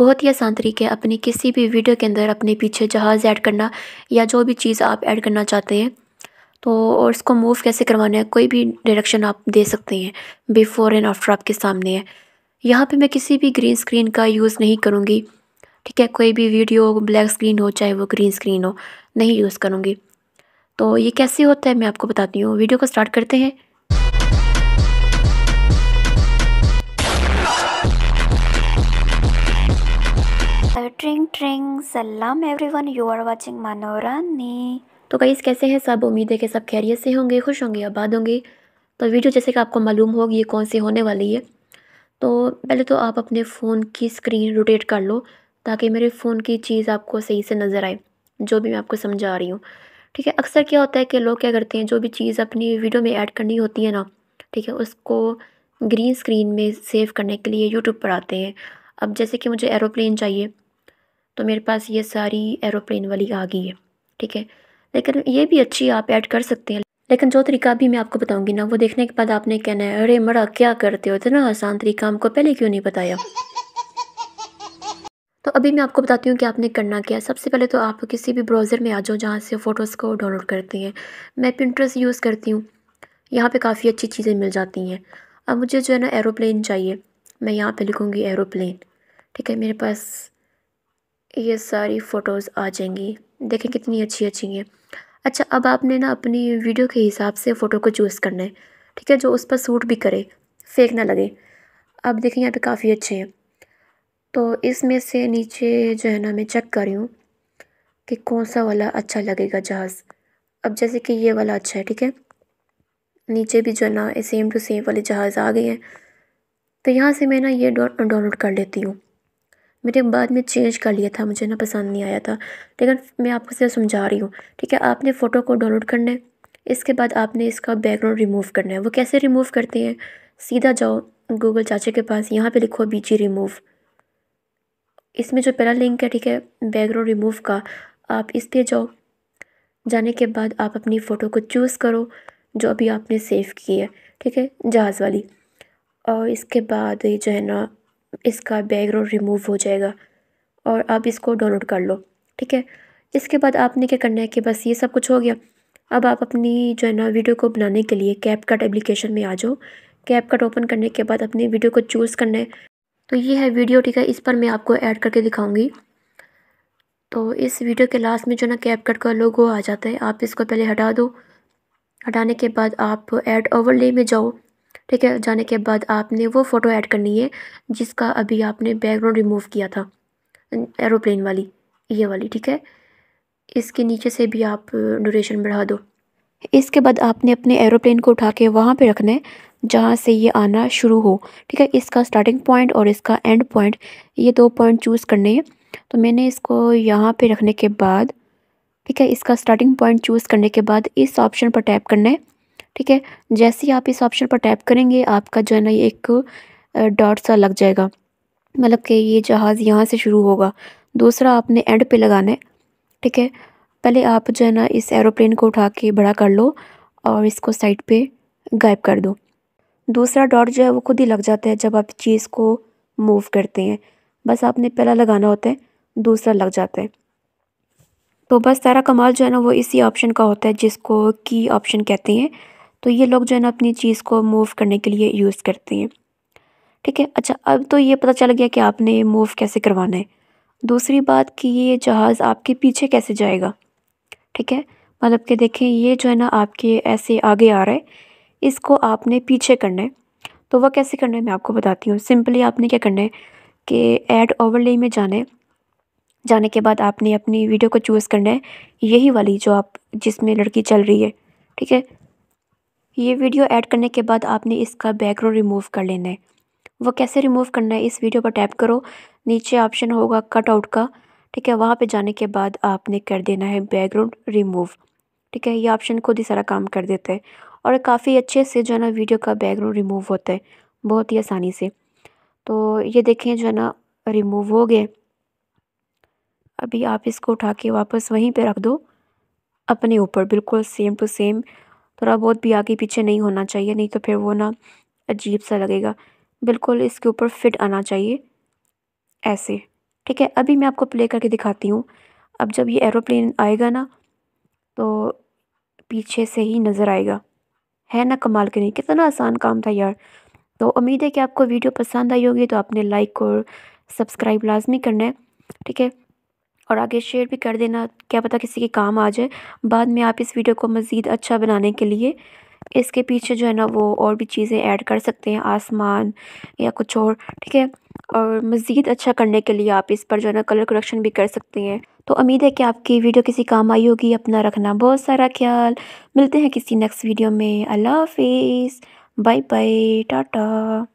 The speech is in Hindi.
बहुत ही आसान तरीके है अपनी किसी भी वीडियो के अंदर अपने पीछे जहाज़ ऐड करना या जो भी चीज़ आप ऐड करना चाहते हैं तो और इसको मूव कैसे करवाना है कोई भी डायरेक्शन आप दे सकते हैं बिफ़ोर एंड आफ्टर आपके सामने है यहाँ पे मैं किसी भी ग्रीन स्क्रीन का यूज़ नहीं करूँगी ठीक है कोई भी वीडियो ब्लैक स्क्रीन हो चाहे वो ग्रीन स्क्रीन हो नहीं यूज़ करूँगी तो ये कैसे होता है मैं आपको बताती हूँ वीडियो को स्टार्ट करते हैं ट्रिंग ट्रिंग सलाम everyone you are watching Manorani तो कई कैसे हैं सब उम्मीद है कि सब खैरियत से होंगे खुश होंगे आबाद होंगे तो वीडियो जैसे कि आपको मालूम होगी ये कौन सी होने वाली है तो पहले तो आप अपने फ़ोन की स्क्रीन रोटेट कर लो ताकि मेरे फ़ोन की चीज़ आपको सही से नज़र आए जो भी मैं आपको समझा रही हूँ ठीक है अक्सर क्या होता है कि लोग क्या करते हैं जो भी चीज़ अपनी वीडियो में ऐड करनी होती है ना ठीक है उसको ग्रीन स्क्रीन में सेव करने के लिए यूट्यूब पर आते हैं अब जैसे कि मुझे एरोप्लेन चाहिए तो मेरे पास ये सारी एरोप्लेन वाली आ गई है ठीक है लेकिन ये भी अच्छी आप ऐड कर सकते हैं लेकिन जो तरीका भी मैं आपको बताऊंगी ना वो देखने के बाद आपने कहना है अरे मरा क्या करते हो इतना आसान तरीका हमको पहले क्यों नहीं बताया तो अभी मैं आपको बताती हूँ कि आपने करना क्या सबसे पहले तो आप किसी भी ब्राउज़र में आ जाओ जहाँ से फ़ोटोज़ को डाउनलोड करते हैं मैं प्रिंटर्स यूज़ करती हूँ यहाँ पे काफ़ी अच्छी चीज़ें मिल जाती हैं अब मुझे जो है ना एरोप्लेन चाहिए मैं यहाँ पे लिखूँगी एरोप्लेन ठीक है मेरे पास ये सारी फ़ोटोज़ आ जाएंगी देखें कितनी अच्छी अच्छी हैं अच्छा अब आपने ना अपनी वीडियो के हिसाब से फ़ोटो को चूज़ करना है ठीक है जो उस पर सूट भी करे फेक ना लगे अब देखें यहाँ पे काफ़ी अच्छे हैं तो इसमें से नीचे जो है ना मैं चेक कर रही हूँ कि कौन सा वाला अच्छा लगेगा जहाज़ अब जैसे कि ये वाला अच्छा है ठीक है नीचे भी जो है ना सेम टू सेम वाले जहाज़ आ गए हैं तो यहाँ से मैं ना ये डाउनलोड कर लेती हूँ मैंने बाद में चेंज कर लिया था मुझे ना पसंद नहीं आया था लेकिन मैं आपको सिर्फ समझा रही हूँ ठीक है आपने फ़ोटो को डाउनलोड करना है इसके बाद आपने इसका बैकग्राउंड रिमूव करना है वो कैसे रिमूव करते हैं सीधा जाओ गूगल चाचे के पास यहाँ पे लिखो जी रिमूव इसमें जो पहला लिंक है ठीक है बैकग्राउंड रिमूव का आप इस पर जाओ जाने के बाद आप अपनी फ़ोटो को चूज़ करो जो अभी आपने सेव की है ठीक है जहाज़ वाली और इसके बाद ये जो है ना इसका बैकग्राउंड रिमूव हो जाएगा और आप इसको डाउनलोड कर लो ठीक है इसके बाद आपने क्या करना है कि बस ये सब कुछ हो गया अब आप अपनी जो है ना वीडियो को बनाने के लिए कैप कट एप्लीकेशन में आ जाओ कैप कट ओपन करने के बाद अपनी वीडियो को चूज़ करना है तो ये है वीडियो ठीक है इस पर मैं आपको ऐड करके दिखाऊंगी तो इस वीडियो के लास्ट में जो ना कैप कट का लोगो आ जाता है आप इसको पहले हटा दो हटाने के बाद आप ऐड ओवरले में जाओ ठीक है जाने के बाद आपने वो फ़ोटो ऐड करनी है जिसका अभी आपने बैकग्राउंड रिमूव किया था एरोप्लेन वाली ये वाली ठीक है इसके नीचे से भी आप डोरेशन बढ़ा दो इसके बाद आपने अपने एरोप्लेन को उठा के वहाँ पर रखना है जहाँ से ये आना शुरू हो ठीक है इसका स्टार्टिंग पॉइंट और इसका एंड पॉइंट ये दो पॉइंट चूज़ करने हैं तो मैंने इसको यहाँ पे रखने के बाद ठीक है इसका स्टार्टिंग पॉइंट चूज़ करने के बाद इस ऑप्शन पर टैप करना है ठीक है जैसे ही आप इस ऑप्शन पर टैप करेंगे आपका जो है ना ये एक डॉट सा लग जाएगा मतलब कि ये जहाज़ यहाँ से शुरू होगा दूसरा आपने एंड पे लगाना है ठीक है पहले आप जो है ना इस एरोप्लेन को उठा के बड़ा कर लो और इसको साइड पे गायब कर दो दूसरा डॉट जो है वो खुद ही लग जाता है जब आप चीज़ को मूव करते हैं बस आपने पहला लगाना होता है दूसरा लग जाता है तो बस सारा कमाल जो है ना वो इसी ऑप्शन का होता है जिसको की ऑप्शन कहते हैं तो ये लोग जो है ना अपनी चीज़ को मूव करने के लिए यूज़ करते हैं ठीक है अच्छा अब तो ये पता चल गया कि आपने मूव कैसे करवाना है दूसरी बात कि ये जहाज़ आपके पीछे कैसे जाएगा ठीक है मतलब कि देखें ये जो है ना आपके ऐसे आगे आ रहा है इसको आपने पीछे करना है तो वह कैसे करना है मैं आपको बताती हूँ सिंपली आपने क्या करना है कि ऐड ओवरले में जाने जाने के बाद आपने अपनी वीडियो को चूज़ करना है यही वाली जो आप जिसमें लड़की चल रही है ठीक है ये वीडियो ऐड करने के बाद आपने इसका बैकग्राउंड रिमूव कर लेना है वो कैसे रिमूव करना है इस वीडियो पर टैप करो नीचे ऑप्शन होगा कट आउट का ठीक है वहाँ पे जाने के बाद आपने कर देना है बैकग्राउंड रिमूव ठीक है ये ऑप्शन खुद ही सारा काम कर देता है और काफ़ी अच्छे से जो है ना वीडियो का बैकग्राउंड रिमूव होता है बहुत ही आसानी से तो ये देखें जो है ना रिमूव हो गए अभी आप इसको उठा के वापस वहीं पर रख दो अपने ऊपर बिल्कुल सेम टू सेम थोड़ा बहुत भी आगे पीछे नहीं होना चाहिए नहीं तो फिर वो ना अजीब सा लगेगा बिल्कुल इसके ऊपर फिट आना चाहिए ऐसे ठीक है अभी मैं आपको प्ले करके दिखाती हूँ अब जब ये एरोप्लेन आएगा ना तो पीछे से ही नज़र आएगा है ना कमाल के नहीं कितना आसान काम था यार तो उम्मीद है कि आपको वीडियो पसंद आई होगी तो आपने लाइक और सब्सक्राइब लाजमी करना है ठीक है और आगे शेयर भी कर देना क्या पता किसी के काम आ जाए बाद में आप इस वीडियो को मज़ीद अच्छा बनाने के लिए इसके पीछे जो है ना वो और भी चीज़ें ऐड कर सकते हैं आसमान या कुछ और ठीक है और मज़ीद अच्छा करने के लिए आप इस पर जो है ना कलर करेक्शन भी कर सकते हैं तो उम्मीद है कि आपकी वीडियो किसी काम आई होगी अपना रखना बहुत सारा ख्याल मिलते हैं किसी नेक्स्ट वीडियो में अल्लाह हाफिज़ बाय बाय टाटा